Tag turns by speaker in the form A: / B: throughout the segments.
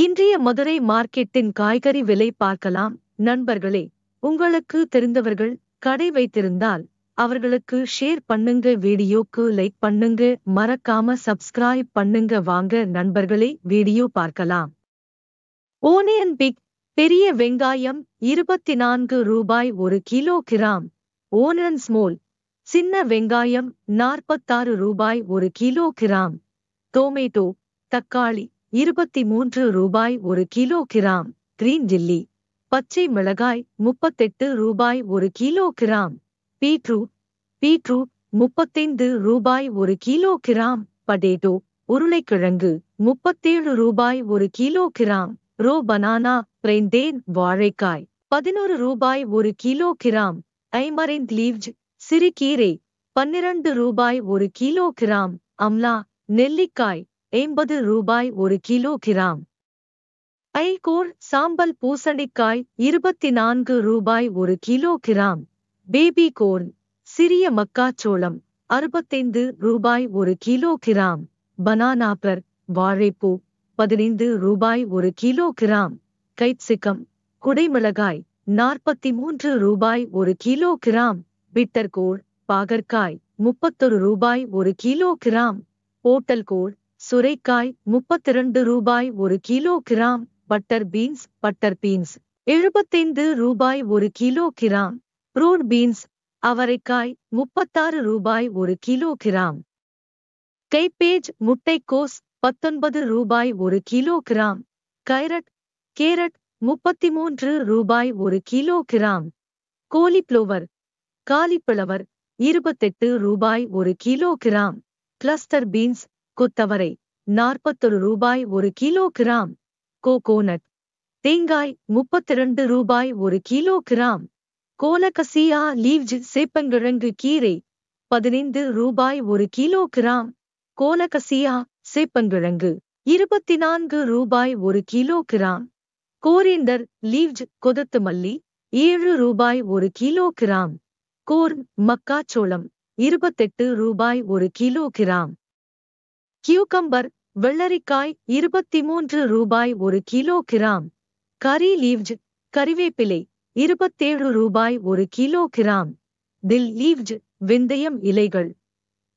A: இன்றைய மதுரை மார்க்கெட்டின் காய்கறி விலை பார்க்கலாம் நண்பர்களே உங்களுக்கு தெரிந்தவர்கள் கடை வைத்திருந்தால் அவர்களுக்கு ஷேர் பண்ணுங்க வீடியோக்கு லைக் பண்ணுங்க மறக்காம சப்ஸ்கிரைப் பண்ணுங்க வாங்க நண்பர்களே வீடியோ பார்க்கலாம் ஓனியன் பிக் பெரிய வெங்காயம் இருபத்தி நான்கு ரூபாய் ஒரு கிலோ கிராம் ஓனியன் ஸ்மோல் சின்ன வெங்காயம் நாற்பத்தாறு ரூபாய் ஒரு கிலோ கிராம் டொமேட்டோ தக்காளி இருபத்தி மூன்று ரூபாய் ஒரு கிலோ கிராம் கிரீன் டில்லி பச்சை மிளகாய் முப்பத்தெட்டு ரூபாய் ஒரு கிலோ கிராம் பீட்ரூட் பீட்ரூட் முப்பத்தைந்து ரூபாய் ஒரு கிலோ கிராம் படேட்டோ உருளைக்கிழங்கு முப்பத்தேழு ரூபாய் ஒரு kilogram raw banana plantain வாழைக்காய் பதினோரு ரூபாய் ஒரு கிலோ கிராம் ஐமரிந்த் லீவ்ஜ் சிறுகீரை பன்னிரண்டு ரூபாய் ஒரு கிலோ கிராம் அம்லா நெல்லிக்காய் எண்பது ரூபாய் ஒரு கிலோ கிராம் ஐகோர் சாம்பல் பூசணிக்காய் இருபத்தி நான்கு ரூபாய் ஒரு கிலோ கிராம் பேபி கோர்ன் சிறிய மக்காச்சோளம் அறுபத்தைந்து ரூபாய் ஒரு கிலோ கிராம் பனானாப்பர் வாழைப்பூ பதினைந்து ரூபாய் ஒரு கிலோ கிராம் கைப்சிக்கம் குடைமிளகாய் நாற்பத்தி மூன்று ரூபாய் ஒரு கிலோ கிராம் பிட்டர்கோள் பாகற்காய் முப்பத்தொரு ரூபாய் ஒரு கிலோ கிராம் போட்டல்கோள் சுரைக்காய் முப்பத்தி இரண்டு ரூபாய் ஒரு kilogram butter beans butter beans எழுபத்தைந்து ரூபாய் ஒரு கிலோ கிராம் ப்ரூட் பீன்ஸ் அவரைக்காய் முப்பத்தாறு ரூபாய் ஒரு கிலோ கிராம் கைப்பேஜ் முட்டைக்கோஸ் பத்தொன்பது ரூபாய் ஒரு கிலோ கிராம் கைரட் கேரட் முப்பத்தி மூன்று ரூபாய் ஒரு கிலோ கிராம் கோலிப்ளோவர் காலிப்ளவர் இருபத்தெட்டு ரூபாய் ஒரு கிலோ கிராம் கிளஸ்டர் பீன்ஸ் கொத்தவரை நாற்பத்தொரு ரூபாய் ஒரு கிலோ கிராம் கோகோனட் தேங்காய் முப்பத்தி இரண்டு ரூபாய் ஒரு கிலோ கிராம் கோலகசியா லீவ்ஜ் சேப்பங்கிழங்கு கீரை பதினைந்து ரூபாய் ஒரு கிலோ கிராம் கோலகசியா சேப்பங்கிழங்கு இருபத்தி நான்கு ரூபாய் ஒரு கிலோ கிராம் கோரிந்தர் லீவ்ஜ் கொதத்து மல்லி ஏழு ரூபாய் ஒரு கிலோ கிராம் கோர் மக்காச்சோளம் இருபத்தெட்டு ரூபாய் ஒரு கிலோ கிராம் கியூகம்பர் வெள்ளரிக்காய் இருபத்தி மூன்று ரூபாய் ஒரு கிலோ கிராம் கரி லீவ்ஜ் கறிவேப்பிலை இருபத்தேழு ரூபாய் ஒரு கிலோ கிராம் தில் லீவ்ஜ் விந்தயம் இலைகள்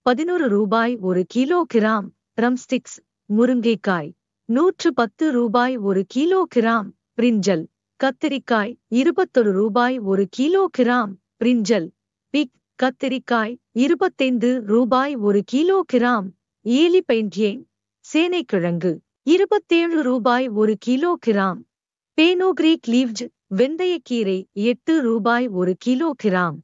A: பதினொரு ரூபாய் ஒரு கிலோ கிராம் ட்ரம்ஸ்டிக்ஸ் முருங்கைக்காய் நூற்று பத்து ரூபாய் ஒரு கிலோ கிராம் பிரிஞ்சல் கத்திரிக்காய் இருபத்தொரு ரூபாய் ஒரு கிலோ கிராம் பிரிஞ்சல் பிக் கத்திரிக்காய் இருபத்தைந்து ரூபாய் ஒரு கிலோ கிராம் ஏலி பெயிண்டியேன் சேனைக்கிழங்கு இருபத்தேழு ரூபாய் ஒரு கிலோ கிராம் பேனோகிரீக் லீவ்ஜ் வெந்தயக்கீரை எட்டு ரூபாய் ஒரு kilogram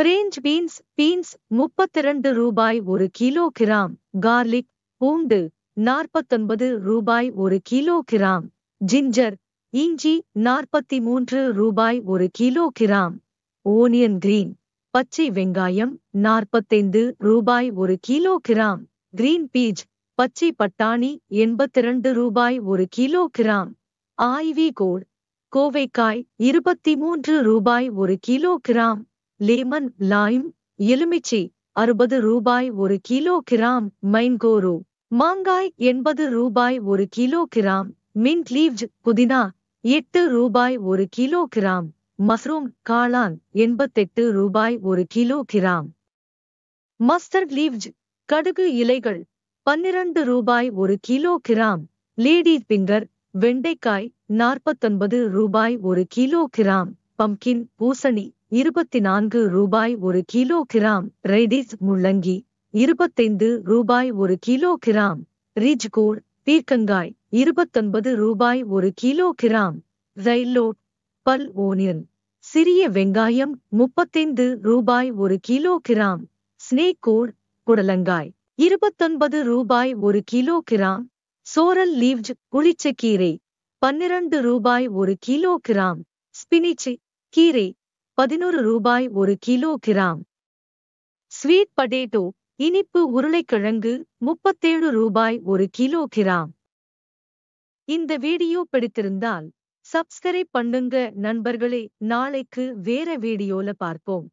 A: french beans beans முப்பத்திரண்டு ரூபாய் ஒரு கிலோ கிராம் கார்லிக் பூண்டு நாற்பத்தொன்பது ரூபாய் ஒரு கிலோ கிராம் ஜிஞ்சர் இஞ்சி நாற்பத்தி மூன்று ரூபாய் ஒரு கிலோ கிராம் ஓனியன் கிரீன் பச்சை வெங்காயம் நாற்பத்தைந்து ரூபாய் ஒரு கிலோ கிராம் கிரீன் பீஜ் பச்சை பட்டாணி எண்பத்திரண்டு ரூபாய் ஒரு கிலோ கிராம் ஆய்வி கோட் கோவைக்காய் இருபத்தி மூன்று ரூபாய் ஒரு கிலோ கிராம் லேமன் லைம் எலுமிச்சை அறுபது ரூபாய் ஒரு கிலோ கிராம் மைன்கோரோ மாங்காய் எண்பது ரூபாய் ஒரு கிலோ கிராம் மின்ட் லீவ்ஜ் புதினா எட்டு ரூபாய் ஒரு கிலோ கிராம் மஸ்ரூம் காளான் எண்பத்தெட்டு ரூபாய் ஒரு கிலோ கிராம் மஸ்டர் லீவ்ஜ் கடுகு இலைகள் பன்னிரண்டு ரூபாய் ஒரு கிலோ கிராம் லேடி பிங்கர் வெண்டைக்காய் நாற்பத்தொன்பது ரூபாய் ஒரு கிலோ கிராம் பம்கின் பூசணி இருபத்தி நான்கு ரூபாய் ஒரு கிலோ கிராம் ரெடிஸ் முள்ளங்கி இருபத்தைந்து ரூபாய் ஒரு கிலோ கிராம் ரிஜ்கோர் பீர்க்கங்காய் இருபத்தொன்பது ரூபாய் ஒரு கிலோ கிராம் ரைலோட் பல் ஓனியன் சிறிய வெங்காயம் முப்பத்தைந்து ரூபாய் ஒரு கிலோ கிராம் ஸ்னேக் கோட் இருபத்தொன்பது ரூபாய் ஒரு கிலோ கிராம் சோரல் லீவ்ஜ் குளிச்சக்கீரை பன்னிரண்டு ரூபாய் ஒரு கிலோ கிராம் ஸ்பினிச் கீரை பதினோரு ரூபாய் ஒரு கிலோ கிராம் ஸ்வீட் பட்டேட்டோ இனிப்பு உருளைக்கிழங்கு முப்பத்தேழு ரூபாய் ஒரு கிலோ கிராம் இந்த வீடியோ பிடித்திருந்தால் சப்ஸ்கிரைப் பண்ணுங்க நண்பர்களே நாளைக்கு வேற வீடியோல பார்ப்போம்